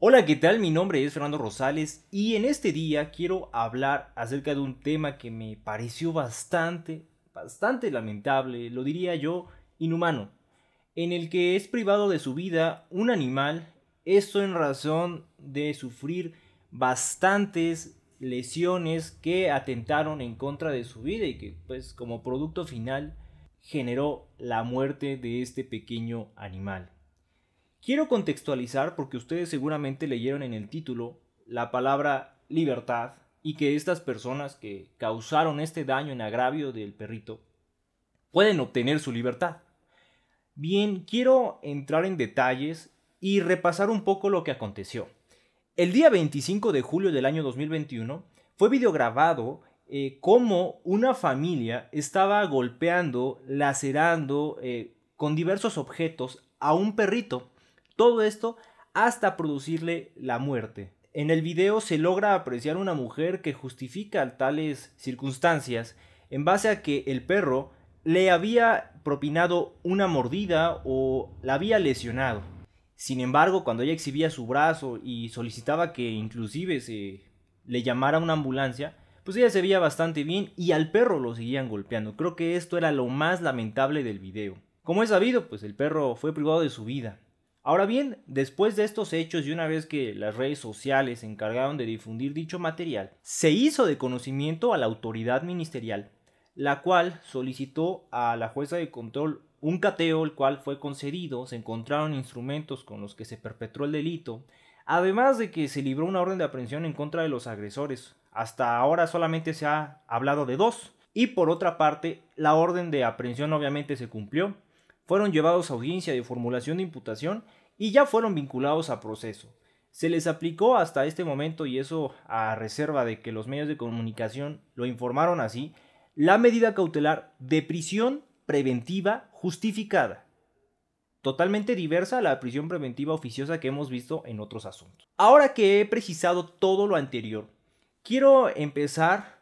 Hola, ¿qué tal? Mi nombre es Fernando Rosales y en este día quiero hablar acerca de un tema que me pareció bastante, bastante lamentable, lo diría yo, inhumano, en el que es privado de su vida un animal, esto en razón de sufrir bastantes lesiones que atentaron en contra de su vida y que pues como producto final generó la muerte de este pequeño animal. Quiero contextualizar porque ustedes seguramente leyeron en el título la palabra libertad y que estas personas que causaron este daño en agravio del perrito pueden obtener su libertad. Bien, quiero entrar en detalles y repasar un poco lo que aconteció. El día 25 de julio del año 2021 fue videograbado eh, cómo una familia estaba golpeando, lacerando eh, con diversos objetos a un perrito todo esto hasta producirle la muerte. En el video se logra apreciar una mujer que justifica tales circunstancias en base a que el perro le había propinado una mordida o la había lesionado. Sin embargo, cuando ella exhibía su brazo y solicitaba que inclusive se le llamara una ambulancia, pues ella se veía bastante bien y al perro lo seguían golpeando. Creo que esto era lo más lamentable del video. Como es sabido, pues el perro fue privado de su vida. Ahora bien, después de estos hechos y una vez que las redes sociales se encargaron de difundir dicho material, se hizo de conocimiento a la autoridad ministerial, la cual solicitó a la jueza de control un cateo, el cual fue concedido, se encontraron instrumentos con los que se perpetró el delito, además de que se libró una orden de aprehensión en contra de los agresores. Hasta ahora solamente se ha hablado de dos. Y por otra parte, la orden de aprehensión obviamente se cumplió, fueron llevados a audiencia de formulación de imputación y ya fueron vinculados a proceso. Se les aplicó hasta este momento, y eso a reserva de que los medios de comunicación lo informaron así, la medida cautelar de prisión preventiva justificada. Totalmente diversa a la prisión preventiva oficiosa que hemos visto en otros asuntos. Ahora que he precisado todo lo anterior, quiero empezar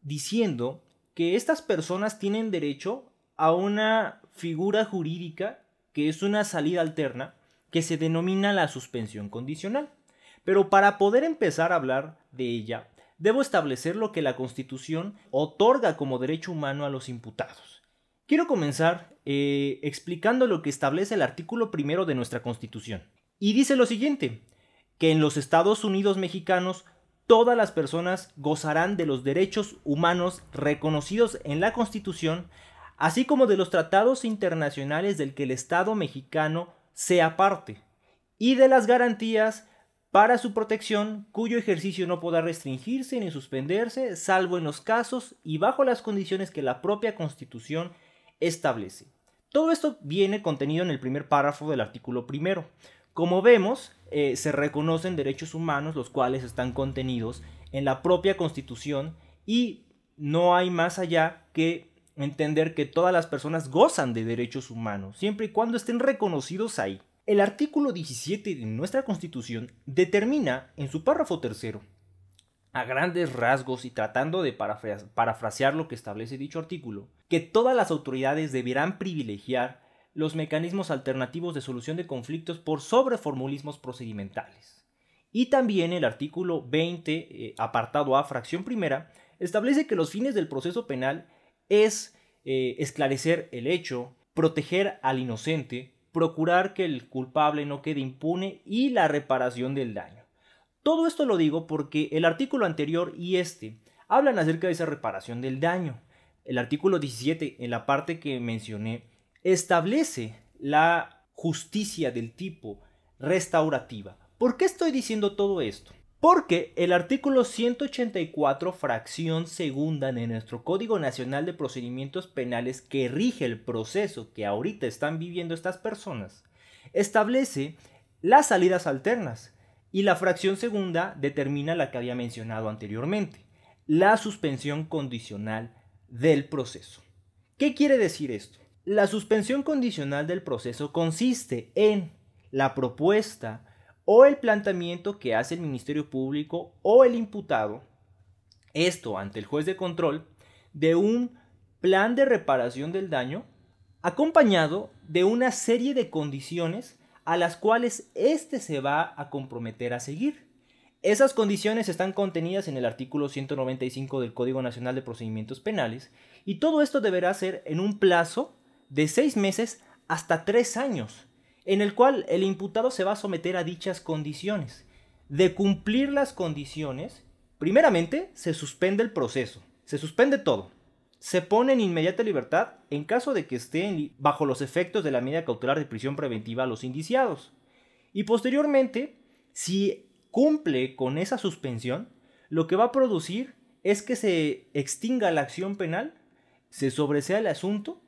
diciendo que estas personas tienen derecho a una figura jurídica que es una salida alterna que se denomina la suspensión condicional. Pero para poder empezar a hablar de ella, debo establecer lo que la Constitución otorga como derecho humano a los imputados. Quiero comenzar eh, explicando lo que establece el artículo primero de nuestra Constitución. Y dice lo siguiente, que en los Estados Unidos mexicanos todas las personas gozarán de los derechos humanos reconocidos en la Constitución así como de los tratados internacionales del que el Estado mexicano sea parte, y de las garantías para su protección cuyo ejercicio no podrá restringirse ni suspenderse, salvo en los casos y bajo las condiciones que la propia Constitución establece. Todo esto viene contenido en el primer párrafo del artículo primero. Como vemos, eh, se reconocen derechos humanos los cuales están contenidos en la propia Constitución y no hay más allá que entender que todas las personas gozan de derechos humanos, siempre y cuando estén reconocidos ahí. El artículo 17 de nuestra Constitución determina, en su párrafo tercero, a grandes rasgos y tratando de parafrasear lo que establece dicho artículo, que todas las autoridades deberán privilegiar los mecanismos alternativos de solución de conflictos por sobre formulismos procedimentales. Y también el artículo 20, eh, apartado A, fracción primera, establece que los fines del proceso penal es eh, esclarecer el hecho, proteger al inocente, procurar que el culpable no quede impune y la reparación del daño. Todo esto lo digo porque el artículo anterior y este hablan acerca de esa reparación del daño. El artículo 17, en la parte que mencioné, establece la justicia del tipo restaurativa. ¿Por qué estoy diciendo todo esto? Porque el artículo 184, fracción segunda de nuestro Código Nacional de Procedimientos Penales que rige el proceso que ahorita están viviendo estas personas, establece las salidas alternas y la fracción segunda determina la que había mencionado anteriormente, la suspensión condicional del proceso. ¿Qué quiere decir esto? La suspensión condicional del proceso consiste en la propuesta o el planteamiento que hace el Ministerio Público o el imputado, esto ante el juez de control, de un plan de reparación del daño acompañado de una serie de condiciones a las cuales éste se va a comprometer a seguir. Esas condiciones están contenidas en el artículo 195 del Código Nacional de Procedimientos Penales y todo esto deberá ser en un plazo de seis meses hasta tres años, en el cual el imputado se va a someter a dichas condiciones. De cumplir las condiciones, primeramente se suspende el proceso, se suspende todo. Se pone en inmediata libertad en caso de que estén bajo los efectos de la medida cautelar de prisión preventiva a los indiciados. Y posteriormente, si cumple con esa suspensión, lo que va a producir es que se extinga la acción penal, se sobresea el asunto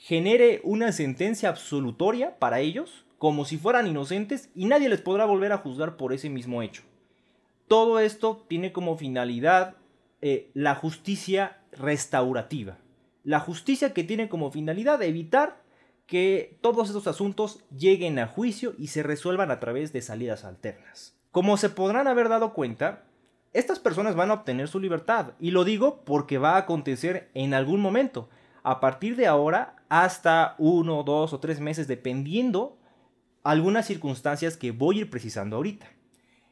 genere una sentencia absolutoria para ellos, como si fueran inocentes, y nadie les podrá volver a juzgar por ese mismo hecho. Todo esto tiene como finalidad eh, la justicia restaurativa. La justicia que tiene como finalidad evitar que todos estos asuntos lleguen a juicio y se resuelvan a través de salidas alternas. Como se podrán haber dado cuenta, estas personas van a obtener su libertad, y lo digo porque va a acontecer en algún momento a partir de ahora hasta uno, dos o tres meses, dependiendo algunas circunstancias que voy a ir precisando ahorita.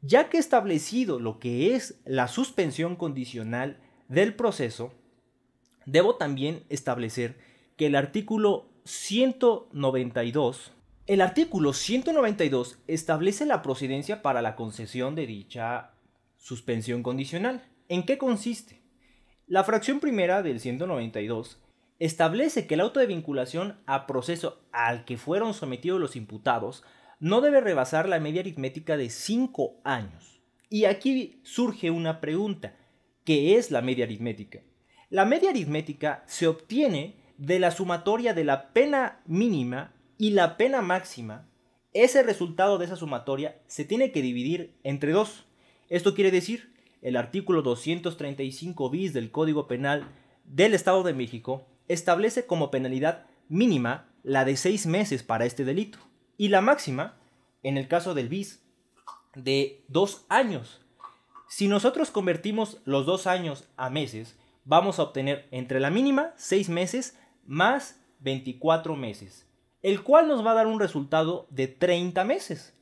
Ya que he establecido lo que es la suspensión condicional del proceso, debo también establecer que el artículo 192, el artículo 192 establece la procedencia para la concesión de dicha suspensión condicional. ¿En qué consiste? La fracción primera del 192 establece que el auto de vinculación a proceso al que fueron sometidos los imputados no debe rebasar la media aritmética de 5 años. Y aquí surge una pregunta, ¿qué es la media aritmética? La media aritmética se obtiene de la sumatoria de la pena mínima y la pena máxima. Ese resultado de esa sumatoria se tiene que dividir entre dos. Esto quiere decir, el artículo 235 bis del Código Penal del Estado de México establece como penalidad mínima la de seis meses para este delito y la máxima, en el caso del bis, de dos años. Si nosotros convertimos los dos años a meses, vamos a obtener entre la mínima seis meses más 24 meses, el cual nos va a dar un resultado de 30 meses.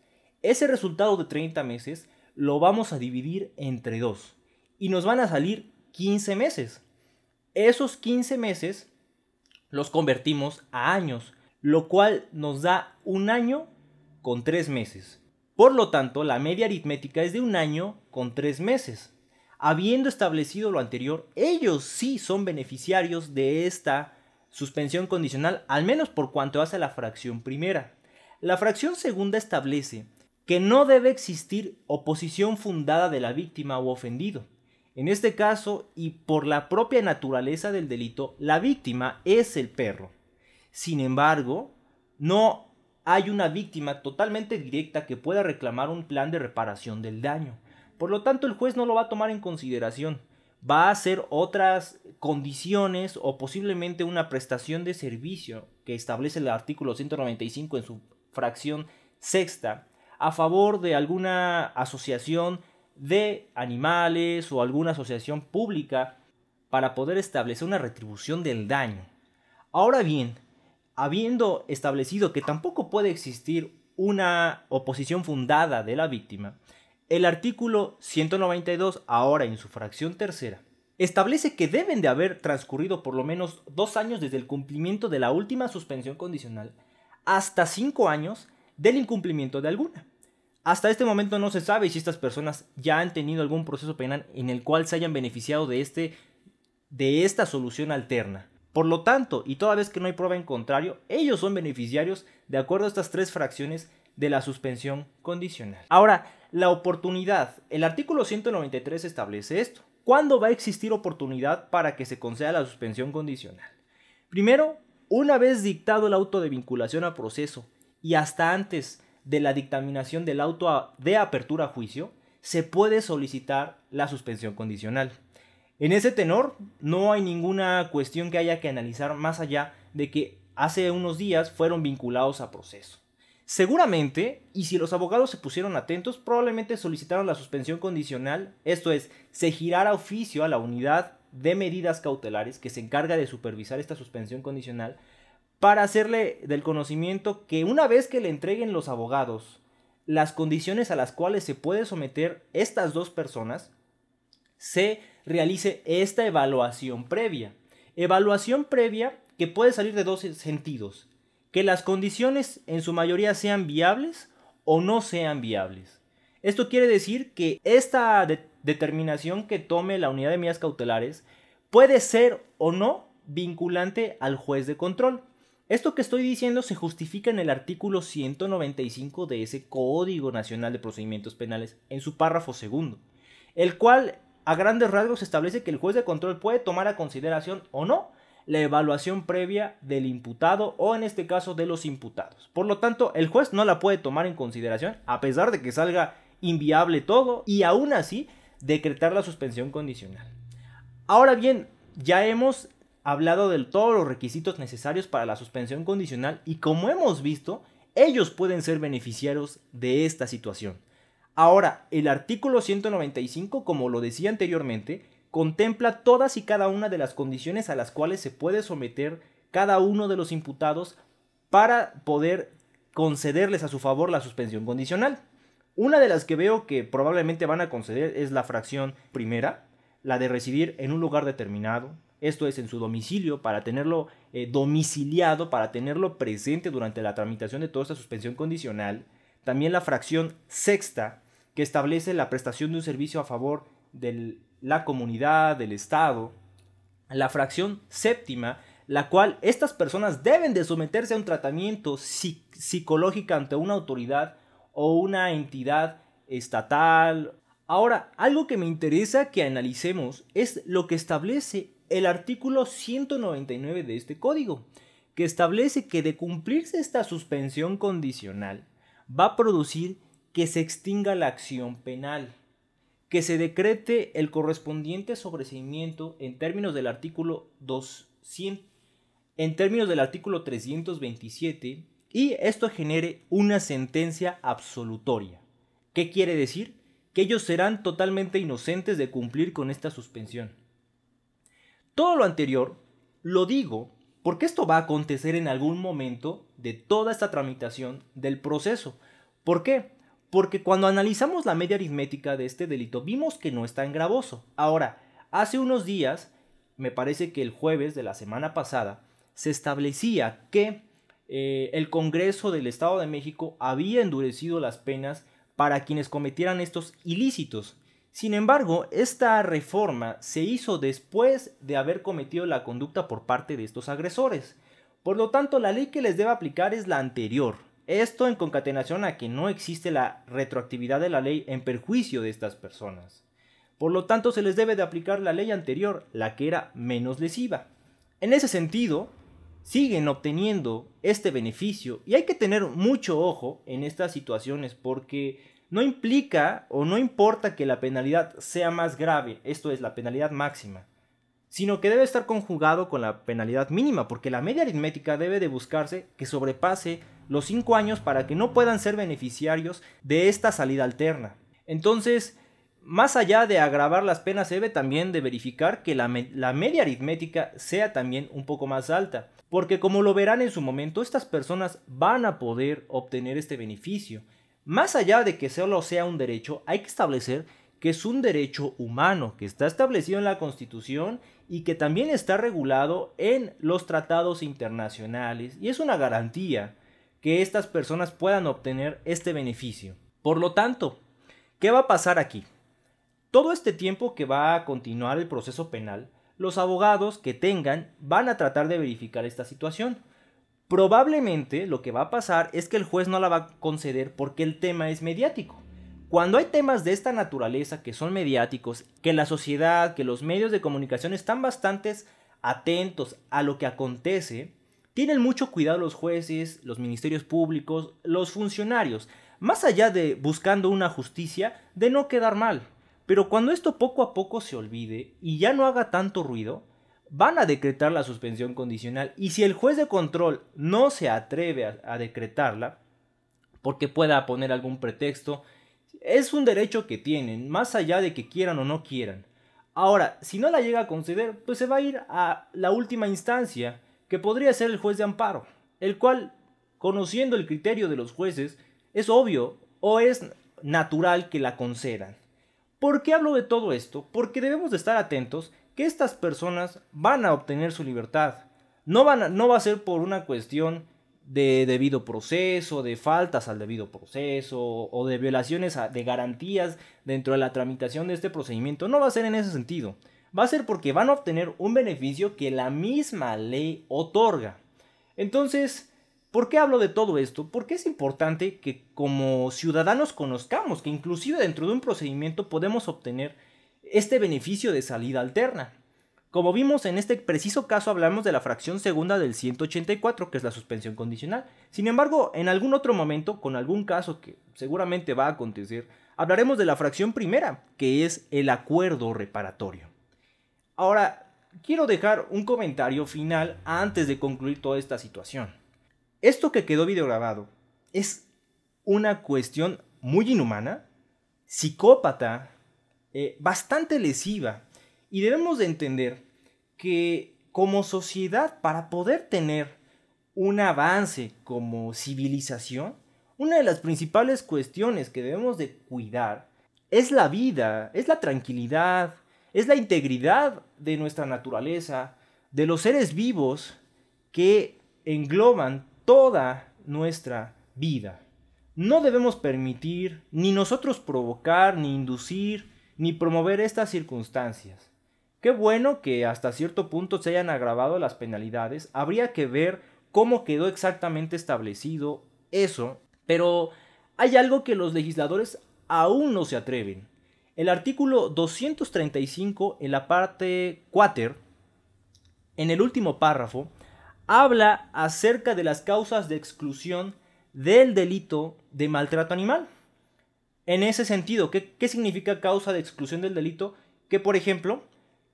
Ese resultado de 30 meses lo vamos a dividir entre dos y nos van a salir 15 meses. Esos 15 meses los convertimos a años, lo cual nos da un año con tres meses. Por lo tanto, la media aritmética es de un año con tres meses. Habiendo establecido lo anterior, ellos sí son beneficiarios de esta suspensión condicional, al menos por cuanto hace la fracción primera. La fracción segunda establece que no debe existir oposición fundada de la víctima u ofendido, en este caso, y por la propia naturaleza del delito, la víctima es el perro. Sin embargo, no hay una víctima totalmente directa que pueda reclamar un plan de reparación del daño. Por lo tanto, el juez no lo va a tomar en consideración. Va a hacer otras condiciones o posiblemente una prestación de servicio que establece el artículo 195 en su fracción sexta a favor de alguna asociación de animales o alguna asociación pública para poder establecer una retribución del daño. Ahora bien, habiendo establecido que tampoco puede existir una oposición fundada de la víctima, el artículo 192, ahora en su fracción tercera, establece que deben de haber transcurrido por lo menos dos años desde el cumplimiento de la última suspensión condicional hasta cinco años del incumplimiento de alguna. Hasta este momento no se sabe si estas personas ya han tenido algún proceso penal en el cual se hayan beneficiado de, este, de esta solución alterna. Por lo tanto, y toda vez que no hay prueba en contrario, ellos son beneficiarios de acuerdo a estas tres fracciones de la suspensión condicional. Ahora, la oportunidad. El artículo 193 establece esto. ¿Cuándo va a existir oportunidad para que se conceda la suspensión condicional? Primero, una vez dictado el auto de vinculación a proceso y hasta antes de la dictaminación del auto de apertura a juicio, se puede solicitar la suspensión condicional. En ese tenor, no hay ninguna cuestión que haya que analizar más allá de que hace unos días fueron vinculados a proceso. Seguramente, y si los abogados se pusieron atentos, probablemente solicitaron la suspensión condicional, esto es, se girara oficio a la unidad de medidas cautelares que se encarga de supervisar esta suspensión condicional para hacerle del conocimiento que una vez que le entreguen los abogados las condiciones a las cuales se puede someter estas dos personas, se realice esta evaluación previa. Evaluación previa que puede salir de dos sentidos, que las condiciones en su mayoría sean viables o no sean viables. Esto quiere decir que esta determinación que tome la unidad de medidas cautelares puede ser o no vinculante al juez de control. Esto que estoy diciendo se justifica en el artículo 195 de ese Código Nacional de Procedimientos Penales, en su párrafo segundo, el cual a grandes rasgos establece que el juez de control puede tomar a consideración o no la evaluación previa del imputado o en este caso de los imputados. Por lo tanto, el juez no la puede tomar en consideración a pesar de que salga inviable todo y aún así decretar la suspensión condicional. Ahora bien, ya hemos hablado de todos los requisitos necesarios para la suspensión condicional y como hemos visto, ellos pueden ser beneficiarios de esta situación. Ahora, el artículo 195, como lo decía anteriormente, contempla todas y cada una de las condiciones a las cuales se puede someter cada uno de los imputados para poder concederles a su favor la suspensión condicional. Una de las que veo que probablemente van a conceder es la fracción primera, la de residir en un lugar determinado, esto es en su domicilio, para tenerlo eh, domiciliado, para tenerlo presente durante la tramitación de toda esta suspensión condicional. También la fracción sexta, que establece la prestación de un servicio a favor de la comunidad, del Estado. La fracción séptima, la cual estas personas deben de someterse a un tratamiento psicológico ante una autoridad o una entidad estatal. Ahora, algo que me interesa que analicemos es lo que establece el artículo 199 de este código, que establece que de cumplirse esta suspensión condicional, va a producir que se extinga la acción penal, que se decrete el correspondiente sobreseimiento en términos del artículo 200, en términos del artículo 327 y esto genere una sentencia absolutoria. ¿Qué quiere decir? Que ellos serán totalmente inocentes de cumplir con esta suspensión. Todo lo anterior lo digo porque esto va a acontecer en algún momento de toda esta tramitación del proceso. ¿Por qué? Porque cuando analizamos la media aritmética de este delito vimos que no es tan gravoso. Ahora, hace unos días, me parece que el jueves de la semana pasada, se establecía que eh, el Congreso del Estado de México había endurecido las penas para quienes cometieran estos ilícitos. Sin embargo, esta reforma se hizo después de haber cometido la conducta por parte de estos agresores. Por lo tanto, la ley que les debe aplicar es la anterior. Esto en concatenación a que no existe la retroactividad de la ley en perjuicio de estas personas. Por lo tanto, se les debe de aplicar la ley anterior, la que era menos lesiva. En ese sentido, siguen obteniendo este beneficio y hay que tener mucho ojo en estas situaciones porque no implica o no importa que la penalidad sea más grave, esto es la penalidad máxima, sino que debe estar conjugado con la penalidad mínima, porque la media aritmética debe de buscarse que sobrepase los 5 años para que no puedan ser beneficiarios de esta salida alterna. Entonces, más allá de agravar las penas, debe también de verificar que la, media aritmética sea también un poco más alta, porque como lo verán en su momento, estas personas van a poder obtener este beneficio. Más allá de que solo sea un derecho, hay que establecer que es un derecho humano, que está establecido en la Constitución y que también está regulado en los tratados internacionales y es una garantía que estas personas puedan obtener este beneficio. Por lo tanto, ¿qué va a pasar aquí? Todo este tiempo que va a continuar el proceso penal, los abogados que tengan van a tratar de verificar esta situación. Probablemente lo que va a pasar es que el juez no la va a conceder porque el tema es mediático. Cuando hay temas de esta naturaleza que son mediáticos, que la sociedad, que los medios de comunicación están bastante atentos a lo que acontece, tienen mucho cuidado los jueces, los ministerios públicos, los funcionarios, más allá de buscando una justicia, de no quedar mal. Pero cuando esto poco a poco se olvide y ya no haga tanto ruido, van a decretar la suspensión condicional y si el juez de control no se atreve a, decretarla, porque pueda poner algún pretexto, es un derecho que tienen, más allá de que quieran o no quieran. Ahora, si no la llega a conceder, pues se va a ir a la última instancia, que podría ser el juez de amparo, el cual, conociendo el criterio de los jueces, es obvio o es natural que la concedan. ¿Por qué hablo de todo esto? Porque debemos de estar atentos estas personas van a obtener su libertad. No, van no va a ser por una cuestión de debido proceso, de faltas al debido proceso o de violaciones de garantías dentro de la tramitación de este procedimiento. No va a ser en ese sentido. Va a ser porque van a obtener un beneficio que la misma ley otorga. Entonces, ¿por qué hablo de todo esto? Porque es importante que como ciudadanos conozcamos que inclusive dentro de un procedimiento podemos obtener este beneficio de salida alterna. Como vimos en este preciso caso hablamos de la fracción segunda del 184, que es la suspensión condicional. Sin embargo, en algún otro momento, con algún caso que seguramente va a acontecer, hablaremos de la fracción primera, que es el acuerdo reparatorio. Ahora, quiero dejar un comentario final antes de concluir toda esta situación. Esto que quedó videograbado es una cuestión muy inhumana, psicópata, eh, bastante lesiva. Y debemos de entender que como sociedad, para poder tener un avance como civilización, una de las principales cuestiones que debemos de cuidar es la vida, es la tranquilidad, es la integridad de nuestra naturaleza, de los seres vivos que engloban toda nuestra vida. No debemos permitir ni nosotros provocar ni inducir ni promover estas circunstancias. Qué bueno que hasta cierto punto se hayan agravado las penalidades, habría que ver cómo quedó exactamente establecido eso, pero hay algo que los legisladores aún no se atreven. El artículo 235 en la parte 4, en el último párrafo, habla acerca de las causas de exclusión del delito de maltrato animal. En ese sentido, ¿qué, significa causa de exclusión del delito? Que, por ejemplo,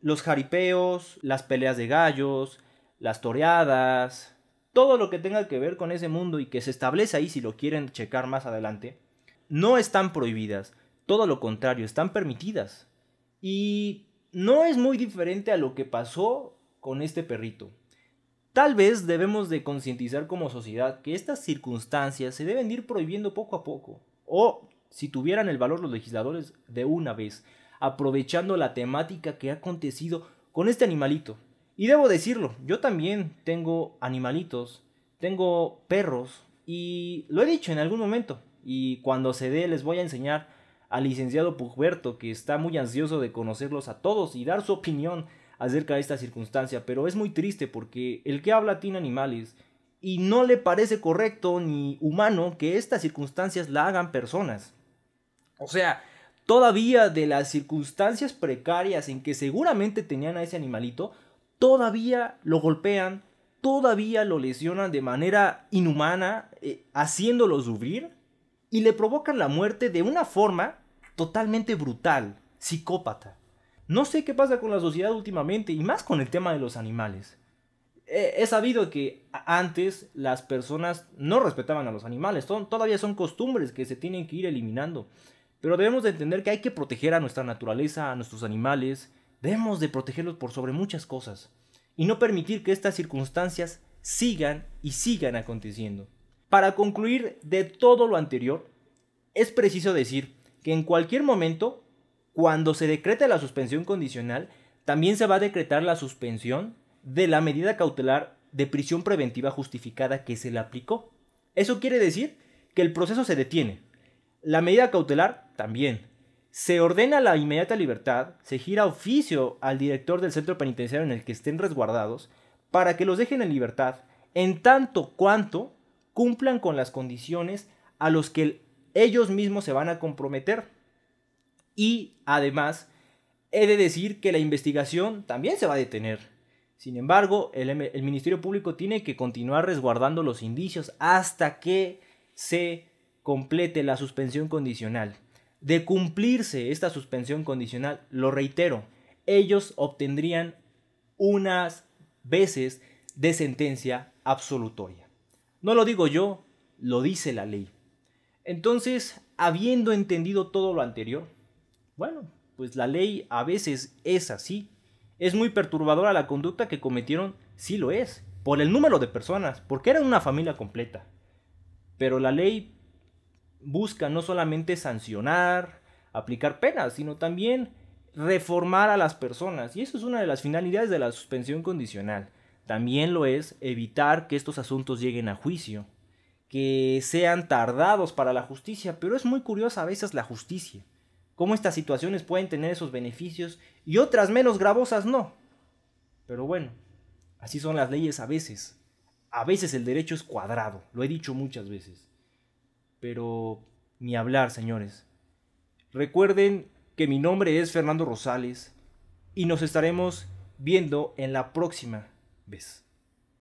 los jaripeos, las peleas de gallos, las toreadas, todo lo que tenga que ver con ese mundo y que se establece ahí si lo quieren checar más adelante, no están prohibidas, todo lo contrario, están permitidas. Y no es muy diferente a lo que pasó con este perrito. Tal vez debemos de concientizar como sociedad que estas circunstancias se deben ir prohibiendo poco a poco, o si tuvieran el valor los legisladores de una vez, aprovechando la temática que ha acontecido con este animalito. Y debo decirlo, yo también tengo animalitos, tengo perros, y lo he dicho en algún momento, y cuando se dé les voy a enseñar al licenciado Pugberto, que está muy ansioso de conocerlos a todos y dar su opinión acerca de esta circunstancia, pero es muy triste porque el que habla tiene animales y no le parece correcto ni humano que estas circunstancias la hagan personas. O sea, todavía de las circunstancias precarias en que seguramente tenían a ese animalito, todavía lo golpean, todavía lo lesionan de manera inhumana, eh, haciéndolo sufrir, y le provocan la muerte de una forma totalmente brutal, psicópata. No sé qué pasa con la sociedad últimamente, y más con el tema de los animales he sabido que antes las personas no respetaban a los animales, todavía son costumbres que se tienen que ir eliminando. Pero debemos de entender que hay que proteger a nuestra naturaleza, a nuestros animales, debemos de protegerlos por sobre muchas cosas y no permitir que estas circunstancias sigan y sigan aconteciendo. Para concluir de todo lo anterior, es preciso decir que en cualquier momento, cuando se decrete la suspensión condicional, también se va a decretar la suspensión de la medida cautelar de prisión preventiva justificada que se le aplicó. Eso quiere decir que el proceso se detiene. La medida cautelar también. Se ordena la inmediata libertad, se gira oficio al director del centro penitenciario en el que estén resguardados para que los dejen en libertad en tanto cuanto cumplan con las condiciones a los que ellos mismos se van a comprometer. Y además, he de decir que la investigación también se va a detener sin embargo, el, Ministerio Público tiene que continuar resguardando los indicios hasta que se complete la suspensión condicional. De cumplirse esta suspensión condicional, lo reitero, ellos obtendrían unas veces de sentencia absolutoria. No lo digo yo, lo dice la ley. Entonces, habiendo entendido todo lo anterior, bueno, pues la ley a veces es así ¿Es muy perturbadora la conducta que cometieron? Sí lo es, por el número de personas, porque eran una familia completa. Pero la ley busca no solamente sancionar, aplicar penas, sino también reformar a las personas. Y eso es una de las finalidades de la suspensión condicional. También lo es evitar que estos asuntos lleguen a juicio, que sean tardados para la justicia, pero es muy curiosa a veces la justicia cómo estas situaciones pueden tener esos beneficios y otras menos gravosas no. Pero bueno, así son las leyes a veces. A veces el derecho es cuadrado, lo he dicho muchas veces. Pero ni hablar, señores. Recuerden que mi nombre es Fernando Rosales y nos estaremos viendo en la próxima vez.